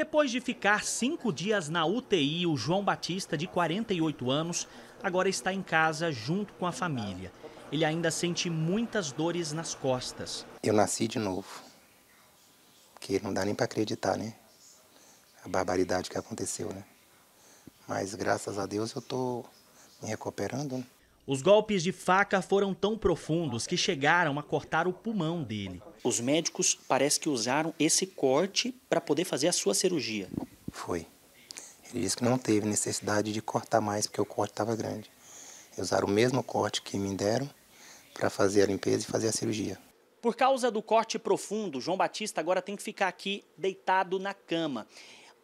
Depois de ficar cinco dias na UTI, o João Batista, de 48 anos, agora está em casa junto com a família. Ele ainda sente muitas dores nas costas. Eu nasci de novo, que não dá nem para acreditar, né? A barbaridade que aconteceu, né? Mas graças a Deus eu estou me recuperando, né? Os golpes de faca foram tão profundos que chegaram a cortar o pulmão dele. Os médicos parece que usaram esse corte para poder fazer a sua cirurgia. Foi. Ele disse que não teve necessidade de cortar mais porque o corte estava grande. Usaram o mesmo corte que me deram para fazer a limpeza e fazer a cirurgia. Por causa do corte profundo, João Batista agora tem que ficar aqui deitado na cama.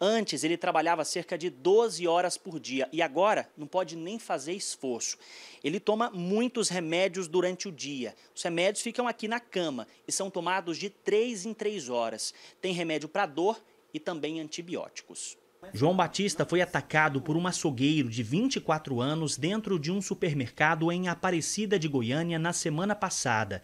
Antes ele trabalhava cerca de 12 horas por dia e agora não pode nem fazer esforço. Ele toma muitos remédios durante o dia. Os remédios ficam aqui na cama e são tomados de 3 em 3 horas. Tem remédio para dor e também antibióticos. João Batista foi atacado por um açougueiro de 24 anos dentro de um supermercado em Aparecida de Goiânia na semana passada.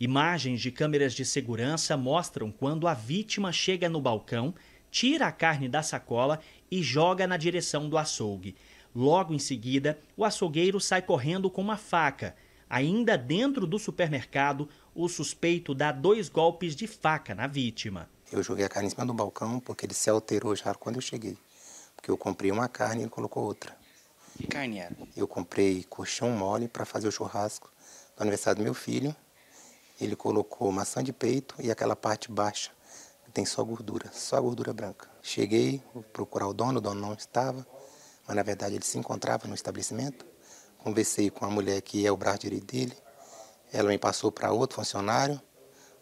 Imagens de câmeras de segurança mostram quando a vítima chega no balcão tira a carne da sacola e joga na direção do açougue. Logo em seguida, o açougueiro sai correndo com uma faca. Ainda dentro do supermercado, o suspeito dá dois golpes de faca na vítima. Eu joguei a carne em cima do balcão porque ele se alterou já quando eu cheguei. Porque eu comprei uma carne e ele colocou outra. Que carne era? Eu comprei colchão mole para fazer o churrasco do aniversário do meu filho. Ele colocou maçã de peito e aquela parte baixa tem só gordura, só gordura branca. Cheguei procurar o dono, o dono não estava, mas na verdade ele se encontrava no estabelecimento. Conversei com a mulher que é o braço direito dele, ela me passou para outro funcionário,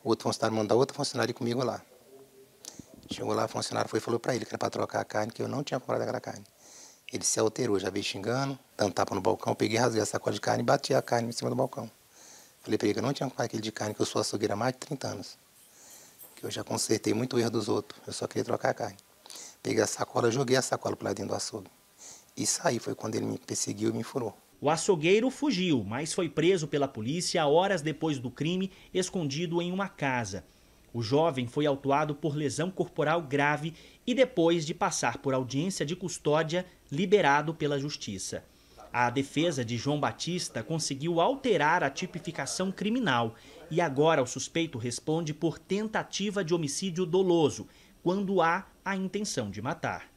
outro funcionário mandou outro funcionário comigo lá. Chegou lá, o funcionário foi e falou para ele que era para trocar a carne, que eu não tinha comprado aquela carne. Ele se alterou, já veio xingando, dando tapa no balcão, peguei, rasguei a sacola de carne e bati a carne em cima do balcão. Falei para ele que eu não tinha comprado aquele de carne, que eu sou açougueira há mais de 30 anos que eu já consertei muito erro dos outros, eu só queria trocar a carne. Peguei a sacola, joguei a sacola para dentro do açougue. E saí, foi quando ele me perseguiu e me furou. O açougueiro fugiu, mas foi preso pela polícia horas depois do crime, escondido em uma casa. O jovem foi autuado por lesão corporal grave e, depois de passar por audiência de custódia, liberado pela justiça. A defesa de João Batista conseguiu alterar a tipificação criminal e agora o suspeito responde por tentativa de homicídio doloso, quando há a intenção de matar.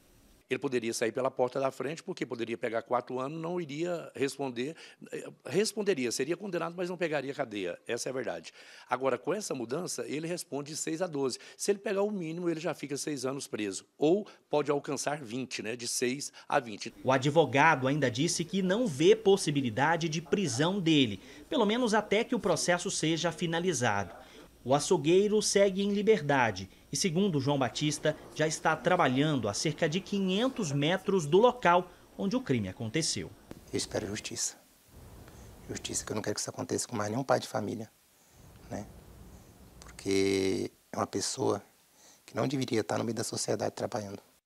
Ele poderia sair pela porta da frente, porque poderia pegar quatro anos, não iria responder. Eh, responderia, seria condenado, mas não pegaria cadeia. Essa é a verdade. Agora, com essa mudança, ele responde de 6 a 12. Se ele pegar o mínimo, ele já fica seis anos preso. Ou pode alcançar 20, né? De 6 a 20. O advogado ainda disse que não vê possibilidade de prisão dele, pelo menos até que o processo seja finalizado. O açougueiro segue em liberdade e, segundo João Batista, já está trabalhando a cerca de 500 metros do local onde o crime aconteceu. Eu espero justiça. Justiça, que eu não quero que isso aconteça com mais nenhum pai de família. Né? Porque é uma pessoa que não deveria estar no meio da sociedade trabalhando.